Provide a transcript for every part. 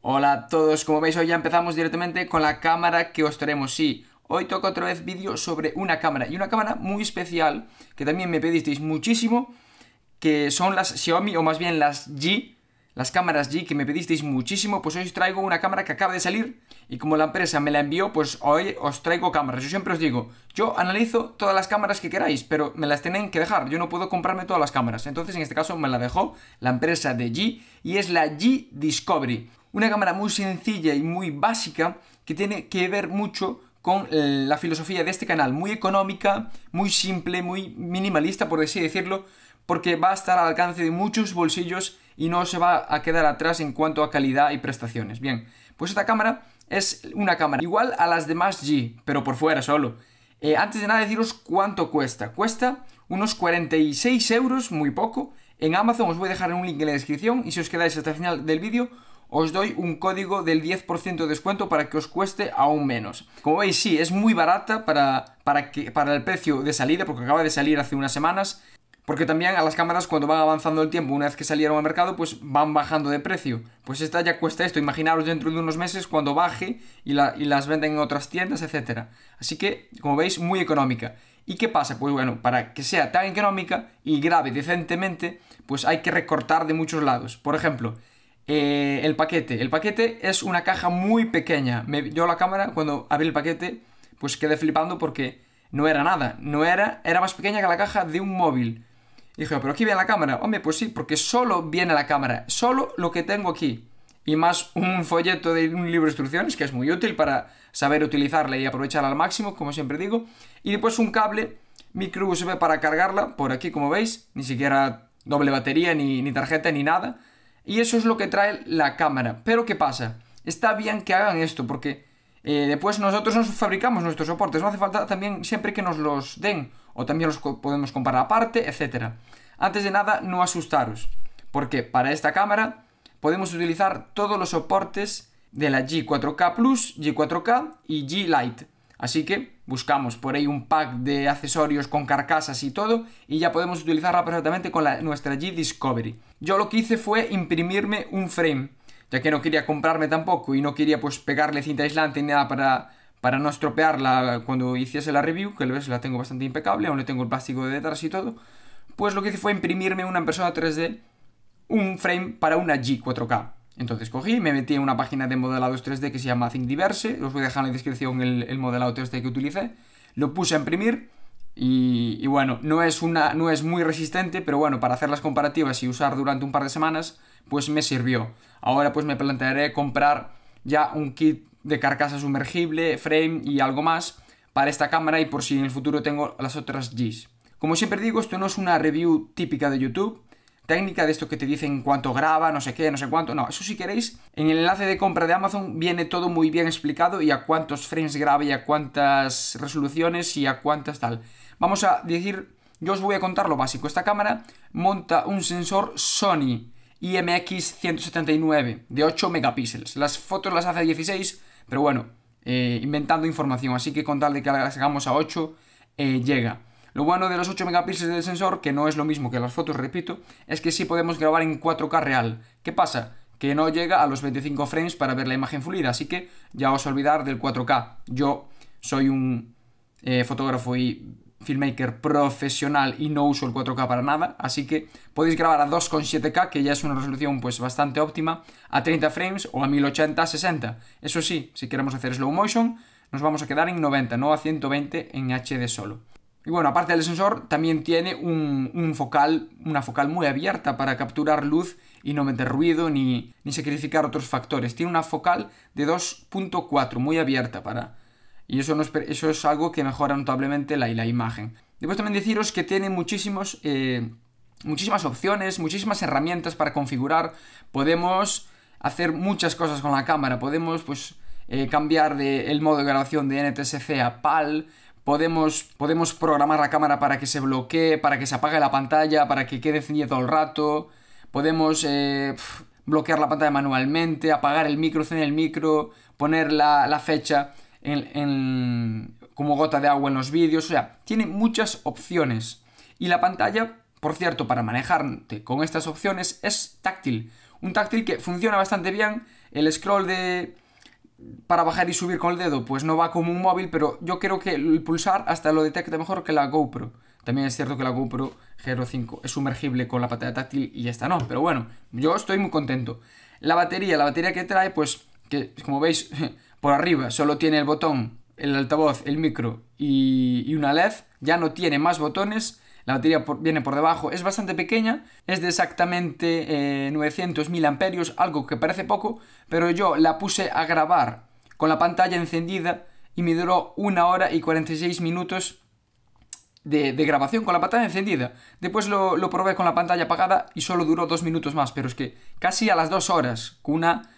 Hola a todos, como veis hoy ya empezamos directamente con la cámara que os traemos, sí Hoy toca otra vez vídeo sobre una cámara y una cámara muy especial que también me pedisteis muchísimo que son las Xiaomi o más bien las G las cámaras G que me pedisteis muchísimo, pues hoy os traigo una cámara que acaba de salir y como la empresa me la envió, pues hoy os traigo cámaras. Yo siempre os digo, yo analizo todas las cámaras que queráis, pero me las tienen que dejar, yo no puedo comprarme todas las cámaras. Entonces en este caso me la dejó la empresa de G y es la G Discovery. Una cámara muy sencilla y muy básica que tiene que ver mucho con eh, la filosofía de este canal, muy económica, muy simple, muy minimalista, por así decirlo, porque va a estar al alcance de muchos bolsillos y no se va a quedar atrás en cuanto a calidad y prestaciones. Bien, pues esta cámara es una cámara igual a las demás G, pero por fuera solo. Eh, antes de nada deciros cuánto cuesta. Cuesta unos 46 euros, muy poco. En Amazon os voy a dejar un link en la descripción y si os quedáis hasta el final del vídeo os doy un código del 10% de descuento para que os cueste aún menos. Como veis, sí, es muy barata para, para, que, para el precio de salida, porque acaba de salir hace unas semanas. Porque también a las cámaras cuando van avanzando el tiempo, una vez que salieron al mercado, pues van bajando de precio. Pues esta ya cuesta esto. Imaginaros dentro de unos meses cuando baje y, las venden en otras tiendas, etc. Así que, como veis, muy económica. ¿Y qué pasa? Pues bueno, para que sea tan económica y grave decentemente, pues hay que recortar de muchos lados. Por ejemplo, eh, el paquete. El paquete es una caja muy pequeña. Me, yo la cámara, cuando abrí el paquete, pues quedé flipando porque no era nada. No era, era más pequeña que la caja de un móvil. Y dije, oh, pero aquí viene la cámara. Hombre, pues sí, porque solo viene la cámara. Solo lo que tengo aquí. Y más un folleto de un libro de instrucciones, que es muy útil para saber utilizarla y aprovecharla al máximo, como siempre digo. Y después un cable micro USB para cargarla, por aquí como veis. Ni siquiera doble batería, ni, ni tarjeta, ni nada y eso es lo que trae la cámara. Pero ¿qué pasa? Está bien que hagan esto porque eh, después nosotros nos fabricamos nuestros soportes. No hace falta también siempre que nos los den. O también los podemos comprar aparte, etc. Antes de nada, no asustaros. Porque para esta cámara podemos utilizar todos los soportes de la G4K Plus, G4K y G Lite. Así que buscamos por ahí un pack de accesorios con carcasas y todo y ya podemos utilizarla perfectamente con nuestra G Discovery. Yo lo que hice fue imprimirme un frame, ya que no quería comprarme tampoco y no quería pues pegarle cinta aislante ni nada para, para no estropearla cuando hiciese la review, que lo ves, la tengo bastante impecable, aún le tengo el plástico de detrás y todo. Pues lo que hice fue imprimirme una persona 3D, un frame para una G 4K. Entonces cogí, me metí en una página de modelados 3D que se llama Diverse. os voy a dejar en la descripción el, modelado 3D que utilicé, lo puse a imprimir y, bueno, no es, una, no es muy resistente, pero bueno, para hacer las comparativas y usar durante un par de semanas, pues me sirvió. Ahora pues me plantearé comprar ya un kit de carcasa sumergible, frame y algo más para esta cámara y por si en el futuro tengo las otras Gs. Como siempre digo, esto no es una review típica de YouTube, técnica de esto que te dicen cuánto graba, no sé qué, no sé cuánto. No, eso si queréis, en el enlace de compra de Amazon viene todo muy bien explicado y a cuántos frames graba y a cuántas resoluciones y a cuántas tal. Vamos a decir, yo os voy a contar lo básico. Esta cámara monta un sensor Sony IMX179 de 8 megapíxeles. Las fotos las hace 16, pero bueno, eh, inventando información. Así que con tal de que las hagamos a 8, eh, llega. Lo bueno de los 8 megapíxeles del sensor, que no es lo mismo que las fotos, repito, es que sí podemos grabar en 4K real. ¿Qué pasa? Que no llega a los 25 frames para ver la imagen fluida, así que ya os olvidar del 4K. Yo soy un eh, fotógrafo y filmmaker profesional y no uso el 4K para nada, así que podéis grabar a 2,7K, que ya es una resolución pues bastante óptima, a 30 frames o a 1080 60. Eso sí, si queremos hacer slow motion, nos vamos a quedar en 90, no a 120 en HD solo. Y bueno, aparte del sensor, también tiene un, focal, una focal muy abierta para capturar luz y no meter ruido ni, sacrificar otros factores. Tiene una focal de 2.4, muy abierta para... Y eso, es, eso es algo que mejora notablemente la, la imagen. Debo también deciros que tiene muchísimos, eh, muchísimas opciones, muchísimas herramientas para configurar. Podemos hacer muchas cosas con la cámara. Podemos pues, eh, cambiar de, el modo de grabación de NTSC a PAL. Podemos, podemos programar la cámara para que se bloquee, para que se apague la pantalla, para que quede encendido todo el rato. Podemos eh, bloquear la pantalla manualmente, apagar el micro, en el micro, poner la, fecha como gota de agua en los vídeos. O sea, tiene muchas opciones. Y la pantalla, por cierto, para manejarte con estas opciones es táctil. Un táctil que funciona bastante bien. El scroll de, para bajar y subir con el dedo, pues no va como un móvil, pero yo creo que el pulsar hasta lo detecta mejor que la GoPro. También es cierto que la GoPro Hero 5 es sumergible con la pantalla táctil y está no, pero bueno, yo estoy muy contento. La batería, la batería que trae, pues que como veis por arriba solo tiene el botón, el altavoz, el micro y, y una LED, ya no tiene más botones la batería viene por debajo, es bastante pequeña, es de exactamente eh, amperios, algo que parece poco, pero yo la puse a grabar con la pantalla encendida y me duró una hora y 46 minutos de, grabación con la pantalla encendida. Después lo, probé con la pantalla apagada y solo duró dos minutos más, pero es que casi a las dos horas, con una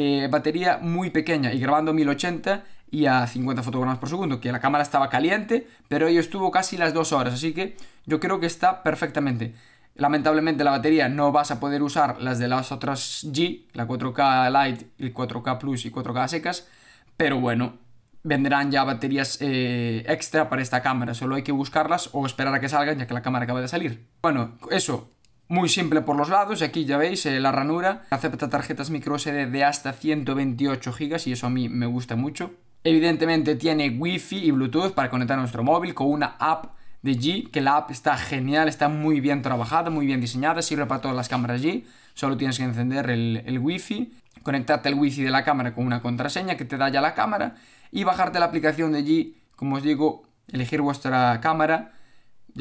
eh, batería muy pequeña y grabando 1080 y a 50 fotogramas por segundo, que la cámara estaba caliente, pero ello estuvo casi las dos horas, así que yo creo que está perfectamente. Lamentablemente la batería no vas a poder usar las de las otras G, la 4K Lite, el 4K Plus y 4K secas, pero bueno, vendrán ya baterías eh, extra para esta cámara, solo hay que buscarlas o esperar a que salgan ya que la cámara acaba de salir. Bueno, eso, muy simple por los lados, y aquí ya veis eh, la ranura, acepta tarjetas sd de hasta 128 GB y eso a mí me gusta mucho. Evidentemente tiene wifi y Bluetooth para conectar nuestro móvil con una app de G, que la app está genial, está muy bien trabajada, muy bien diseñada, sirve para todas las cámaras G, solo tienes que encender el, el Wi-Fi, conectarte al Wi-Fi de la cámara con una contraseña que te da ya la cámara y bajarte la aplicación de G, como os digo, elegir vuestra cámara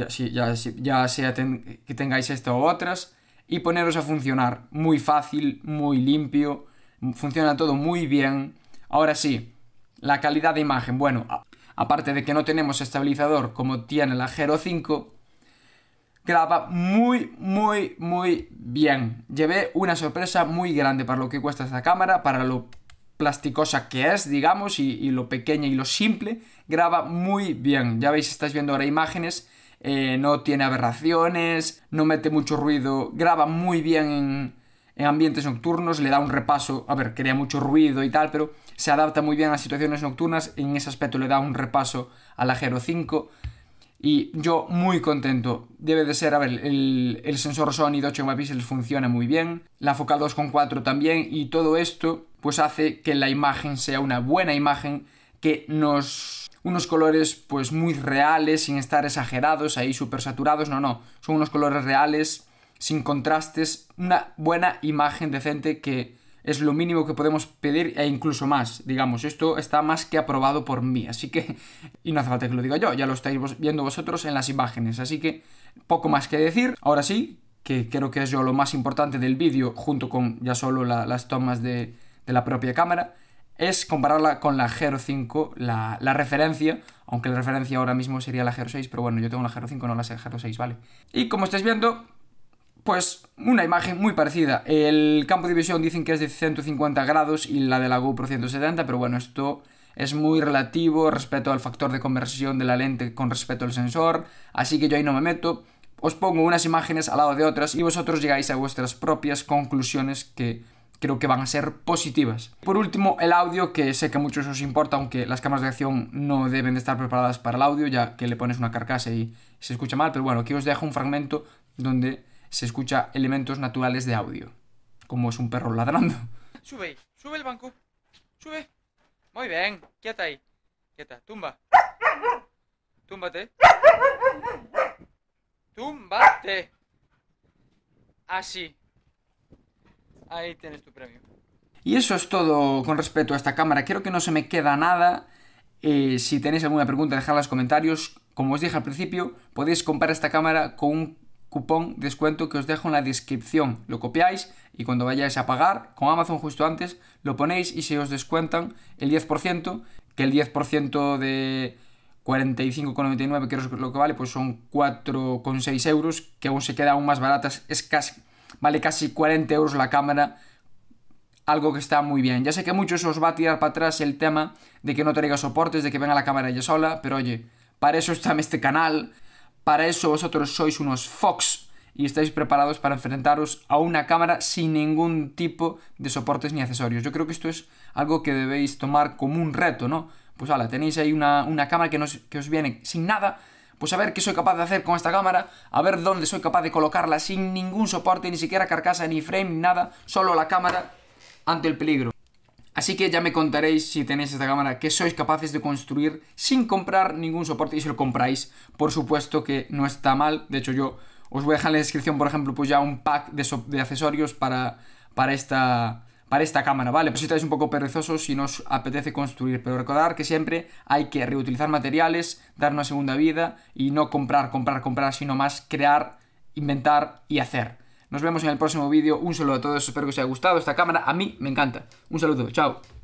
ya, ya, sea que tengáis esto o otras, y poneros a funcionar. Muy fácil, muy limpio, funciona todo muy bien. Ahora sí, la calidad de imagen. Bueno, aparte de que no tenemos estabilizador como tiene la Gero 5, graba muy, muy, muy bien. Llevé una sorpresa muy grande para lo que cuesta esta cámara, para lo plasticosa que es, digamos, y, y, lo pequeña y lo simple, graba muy bien. Ya veis, estáis viendo ahora imágenes eh, no tiene aberraciones, no mete mucho ruido, graba muy bien en, ambientes nocturnos, le da un repaso, a ver, crea mucho ruido y tal, pero se adapta muy bien a situaciones nocturnas, en ese aspecto le da un repaso a la Hero 5 y yo muy contento. Debe de ser, a ver, el, sensor Sony de 8 megapíxeles funciona muy bien, la focal 2.4 también y todo esto pues hace que la imagen sea una buena imagen que nos unos colores pues muy reales, sin estar exagerados, ahí súper saturados, no, no, son unos colores reales, sin contrastes, una buena imagen decente que es lo mínimo que podemos pedir e incluso más, digamos, esto está más que aprobado por mí, así que, y no hace falta que lo diga yo, ya lo estáis viendo vosotros en las imágenes, así que poco más que decir, ahora sí, que creo que es yo lo más importante del vídeo, junto con ya solo las tomas de, de la propia cámara, es compararla con la Hero 5, la, referencia, aunque la referencia ahora mismo sería la Hero 6, pero bueno, yo tengo la Hero 5, no la Hero 6, ¿vale? Y como estáis viendo, pues una imagen muy parecida. El campo de visión dicen que es de 150 grados y la de la GoPro 170, pero bueno, esto es muy relativo respecto al factor de conversión de la lente con respecto al sensor, así que yo ahí no me meto. Os pongo unas imágenes al lado de otras y vosotros llegáis a vuestras propias conclusiones que creo que van a ser positivas. Por último, el audio, que sé que a muchos os importa, aunque las cámaras de acción no deben de estar preparadas para el audio, ya que le pones una carcasa y se escucha mal, pero bueno, aquí os dejo un fragmento donde se escucha elementos naturales de audio, como es un perro ladrando. Sube, sube el banco, sube. Muy bien, quieta ahí, quieta, tumba. Túmbate. Túmbate. Así. Ahí tienes tu premio. Y eso es todo con respecto a esta cámara. Creo que no se me queda nada. Eh, si tenéis alguna pregunta, dejadla en los comentarios. Como os dije al principio, podéis comprar esta cámara con un cupón descuento que os dejo en la descripción. Lo copiáis y cuando vayáis a pagar con Amazon justo antes, lo ponéis y se os descuentan el 10%, que el 10% de 45,99 que es lo que vale, pues son 4,6 euros, que aún se queda aún más baratas, es casi, vale casi 40 euros la cámara, algo que está muy bien. Ya sé que a muchos os va a tirar para atrás el tema de que no traiga soportes, de que venga la cámara ella sola, pero oye, para eso está este canal, para eso vosotros sois unos Fox y estáis preparados para enfrentaros a una cámara sin ningún tipo de soportes ni accesorios. Yo creo que esto es algo que debéis tomar como un reto, ¿no? Pues ala, tenéis ahí una, cámara que, que os viene sin nada, pues a ver qué soy capaz de hacer con esta cámara, a ver dónde soy capaz de colocarla sin ningún soporte, ni siquiera carcasa, ni frame, nada, solo la cámara ante el peligro. Así que ya me contaréis si tenéis esta cámara que sois capaces de construir sin comprar ningún soporte y si lo compráis, por supuesto que no está mal. De hecho yo os voy a dejar en la descripción, por ejemplo, pues ya un pack de, de accesorios para, para esta para esta cámara, ¿vale? Pues si estáis un poco perezosos si nos apetece construir, pero recordar que siempre hay que reutilizar materiales, dar una segunda vida y no comprar, comprar, comprar, sino más crear, inventar y hacer. Nos vemos en el próximo vídeo, un saludo a todos, espero que os haya gustado esta cámara, a mí me encanta. Un saludo, chao.